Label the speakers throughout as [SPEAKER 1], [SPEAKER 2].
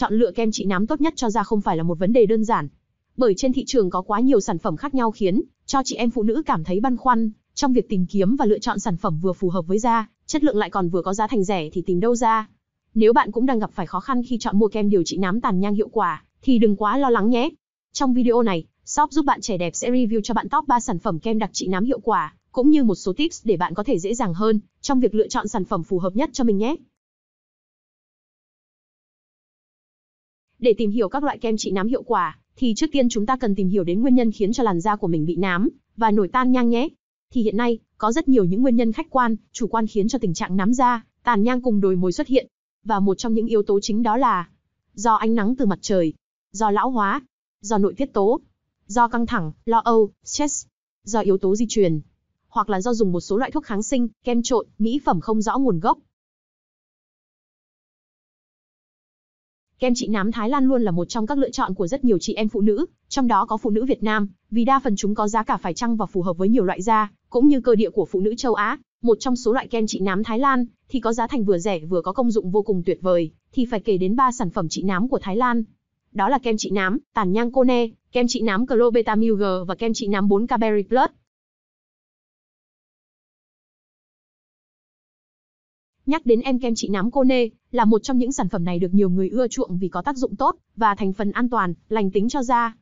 [SPEAKER 1] Chọn lựa
[SPEAKER 2] kem trị nám tốt nhất cho da không phải là một vấn đề đơn giản. Bởi trên thị trường có quá nhiều sản phẩm khác nhau khiến cho chị em phụ nữ cảm thấy băn khoăn trong việc tìm kiếm và lựa chọn sản phẩm vừa phù hợp với da, chất lượng lại còn vừa có giá thành rẻ thì tìm đâu ra. Nếu bạn cũng đang gặp phải khó khăn khi chọn mua kem điều trị nám tàn nhang hiệu quả thì đừng quá lo lắng nhé. Trong video này, shop giúp bạn trẻ đẹp sẽ review cho bạn top 3 sản phẩm kem đặc trị nám hiệu quả cũng như một số tips để bạn có thể dễ dàng hơn trong việc lựa
[SPEAKER 1] chọn sản phẩm phù hợp nhất cho mình nhé.
[SPEAKER 2] Để tìm hiểu các loại kem trị nám hiệu quả, thì trước tiên chúng ta cần tìm hiểu đến nguyên nhân khiến cho làn da của mình bị nám và nổi tan nhang nhé. Thì hiện nay, có rất nhiều những nguyên nhân khách quan, chủ quan khiến cho tình trạng nám da, tàn nhang cùng đồi mồi xuất hiện. Và một trong những yếu tố chính đó là do ánh nắng từ mặt trời, do lão hóa, do nội tiết tố, do căng thẳng, lo âu, stress, do yếu tố di truyền, hoặc là do dùng một số loại thuốc kháng sinh, kem trộn, mỹ phẩm
[SPEAKER 1] không rõ nguồn gốc, Kem trị nám
[SPEAKER 2] Thái Lan luôn là một trong các lựa chọn của rất nhiều chị em phụ nữ, trong đó có phụ nữ Việt Nam, vì đa phần chúng có giá cả phải chăng và phù hợp với nhiều loại da, cũng như cơ địa của phụ nữ châu Á. Một trong số loại kem trị nám Thái Lan thì có giá thành vừa rẻ vừa có công dụng vô cùng tuyệt vời, thì phải kể đến ba sản phẩm trị nám của Thái Lan. Đó là kem trị nám, tàn nhang Cone, kem trị nám Clobetamil G và kem trị nám
[SPEAKER 1] 4K Berry Plus.
[SPEAKER 2] Nhắc đến em kem trị nám cô nê, là một trong những sản phẩm này được nhiều người ưa chuộng vì có tác dụng tốt và thành phần an toàn, lành tính cho da.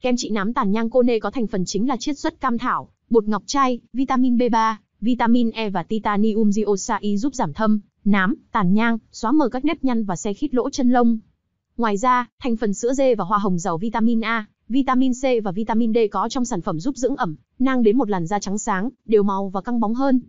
[SPEAKER 2] Kem trị nám tàn nhang cô nê có thành phần chính là chiết xuất cam thảo, bột ngọc trai, vitamin B3, vitamin E và titanium dioxide giúp giảm thâm, nám, tàn nhang, xóa mờ các nếp nhăn và xe khít lỗ chân lông. Ngoài ra, thành phần sữa dê và hoa hồng giàu vitamin A, vitamin C và vitamin D có trong sản phẩm giúp dưỡng ẩm, nang đến một làn da trắng sáng, đều màu và căng bóng hơn,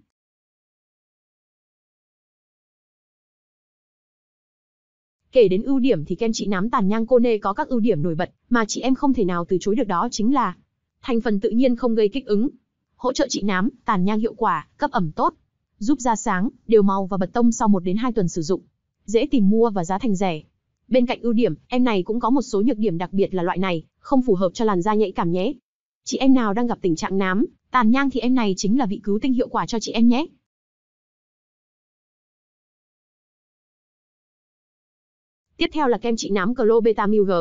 [SPEAKER 1] Kể đến ưu điểm thì kem trị nám
[SPEAKER 2] tàn nhang cô nê có các ưu điểm nổi bật mà chị em không thể nào từ chối được đó chính là thành phần tự nhiên không gây kích ứng, hỗ trợ trị nám, tàn nhang hiệu quả, cấp ẩm tốt, giúp da sáng, đều màu và bật tông sau 1 đến 2 tuần sử dụng, dễ tìm mua và giá thành rẻ. Bên cạnh ưu điểm, em này cũng có một số nhược điểm đặc biệt là loại này không phù hợp cho làn da nhạy cảm nhé. Chị em nào đang gặp tình trạng nám, tàn nhang thì em này chính là vị cứu tinh hiệu quả cho chị em nhé.
[SPEAKER 1] Tiếp theo là kem trị nám
[SPEAKER 2] Clobetamil G.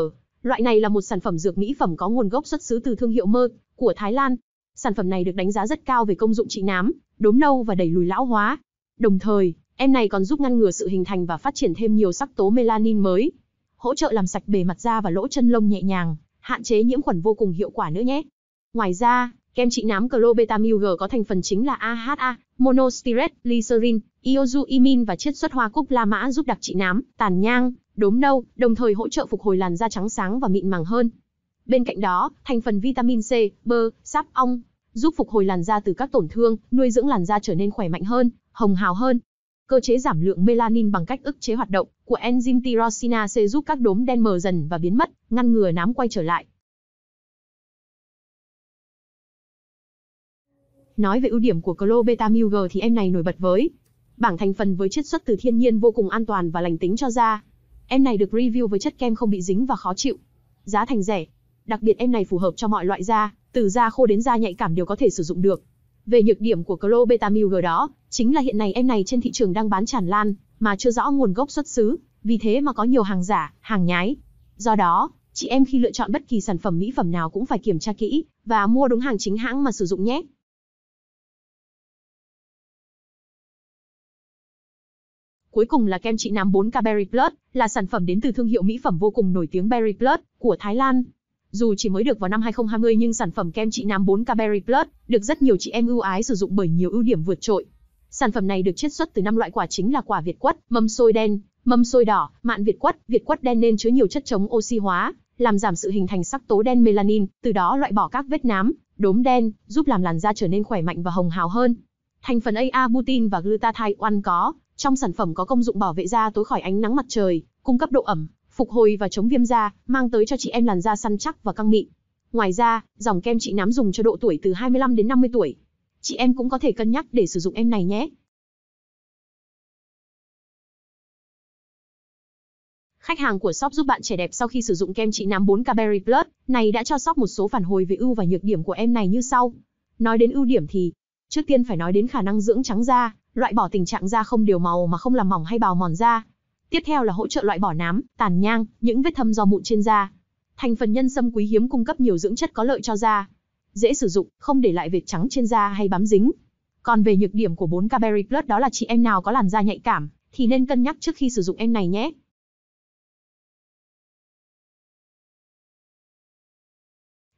[SPEAKER 2] Loại này là một sản phẩm dược mỹ phẩm có nguồn gốc xuất xứ từ thương hiệu Mơ của Thái Lan. Sản phẩm này được đánh giá rất cao về công dụng trị nám, đốm nâu và đẩy lùi lão hóa. Đồng thời, em này còn giúp ngăn ngừa sự hình thành và phát triển thêm nhiều sắc tố melanin mới, hỗ trợ làm sạch bề mặt da và lỗ chân lông nhẹ nhàng, hạn chế nhiễm khuẩn vô cùng hiệu quả nữa nhé. Ngoài ra, kem trị nám Clobetamil G có thành phần chính là AHA, monostearate, glycerin, iozuimin và chiết xuất hoa cúc la mã giúp đặc trị nám, tàn nhang, đốm nâu, đồng thời hỗ trợ phục hồi làn da trắng sáng và mịn màng hơn. Bên cạnh đó, thành phần vitamin C, bơ, sáp ong giúp phục hồi làn da từ các tổn thương, nuôi dưỡng làn da trở nên khỏe mạnh hơn, hồng hào hơn. Cơ chế giảm lượng melanin bằng cách ức chế hoạt động của enzyme tyrosinase giúp các đốm đen
[SPEAKER 1] mờ dần và biến mất, ngăn ngừa nám quay trở lại.
[SPEAKER 2] Nói về ưu điểm của Clo Betamil G thì em này nổi bật với bảng thành phần với chiết xuất từ thiên nhiên vô cùng an toàn và lành tính cho da, Em này được review với chất kem không bị dính và khó chịu. Giá thành rẻ. Đặc biệt em này phù hợp cho mọi loại da, từ da khô đến da nhạy cảm đều có thể sử dụng được. Về nhược điểm của Clobetamil G đó, chính là hiện nay em này trên thị trường đang bán tràn lan, mà chưa rõ nguồn gốc xuất xứ, vì thế mà có nhiều hàng giả, hàng nhái. Do đó, chị em khi lựa chọn bất kỳ sản phẩm mỹ phẩm nào cũng phải kiểm tra kỹ và mua đúng hàng chính
[SPEAKER 1] hãng mà sử dụng nhé.
[SPEAKER 2] Cuối cùng là kem trị nám 4K Berry Plus, là sản phẩm đến từ thương hiệu mỹ phẩm vô cùng nổi tiếng Berry Plus của Thái Lan. Dù chỉ mới được vào năm 2020 nhưng sản phẩm kem trị nám 4K Berry Plus được rất nhiều chị em ưu ái sử dụng bởi nhiều ưu điểm vượt trội. Sản phẩm này được chiết xuất từ năm loại quả chính là quả việt quất, mâm xôi đen, mâm xôi đỏ, mạn việt quất, việt quất đen nên chứa nhiều chất chống oxy hóa, làm giảm sự hình thành sắc tố đen melanin, từ đó loại bỏ các vết nám, đốm đen, giúp làm làn da trở nên khỏe mạnh và hồng hào hơn. Thành phần AA-butin và glutathione có trong sản phẩm có công dụng bảo vệ da tối khỏi ánh nắng mặt trời, cung cấp độ ẩm, phục hồi và chống viêm da, mang tới cho chị em làn da săn chắc và căng mịn. Ngoài ra, dòng kem chị nám dùng cho độ tuổi từ 25 đến 50 tuổi. Chị em cũng có thể cân nhắc để sử dụng em này nhé.
[SPEAKER 1] Khách hàng của shop giúp bạn trẻ đẹp
[SPEAKER 2] sau khi sử dụng kem trị nám 4K Berry Plus này đã cho shop một số phản hồi về ưu và nhược điểm của em này như sau. Nói đến ưu điểm thì, trước tiên phải nói đến khả năng dưỡng trắng da loại bỏ tình trạng da không điều màu mà không làm mỏng hay bào mòn da. Tiếp theo là hỗ trợ loại bỏ nám, tàn nhang, những vết thâm do mụn trên da. Thành phần nhân sâm quý hiếm cung cấp nhiều dưỡng chất có lợi cho da. Dễ sử dụng, không để lại vệt trắng trên da hay bám dính. Còn về nhược điểm của 4K Berry Plus đó là chị em nào có làn da nhạy cảm thì nên cân nhắc trước khi sử dụng em này nhé.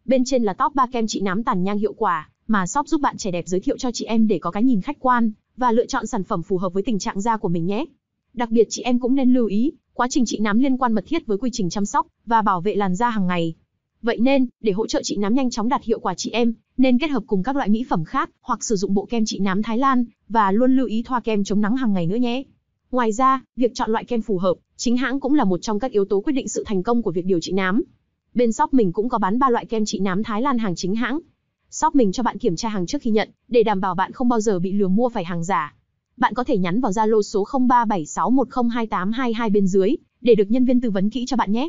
[SPEAKER 1] Bên trên là top 3 kem trị nám tàn nhang hiệu
[SPEAKER 2] quả mà shop giúp bạn trẻ đẹp giới thiệu cho chị em để có cái nhìn khách quan, và lựa chọn sản phẩm phù hợp với tình trạng da của mình nhé. Đặc biệt chị em cũng nên lưu ý, quá trình trị nám liên quan mật thiết với quy trình chăm sóc và bảo vệ làn da hàng ngày. Vậy nên, để hỗ trợ trị nám nhanh chóng đạt hiệu quả chị em, nên kết hợp cùng các loại mỹ phẩm khác hoặc sử dụng bộ kem trị nám Thái Lan và luôn lưu ý thoa kem chống nắng hàng ngày nữa nhé. Ngoài ra, việc chọn loại kem phù hợp, chính hãng cũng là một trong các yếu tố quyết định sự thành công của việc điều trị nám. Bên shop mình cũng có bán 3 loại kem trị nám Thái Lan hàng chính hãng, shop mình cho bạn kiểm tra hàng trước khi nhận, để đảm bảo bạn không bao giờ bị lừa mua phải hàng giả. Bạn có thể nhắn vào Zalo số 0376102822 bên dưới để được nhân viên tư vấn kỹ cho bạn nhé.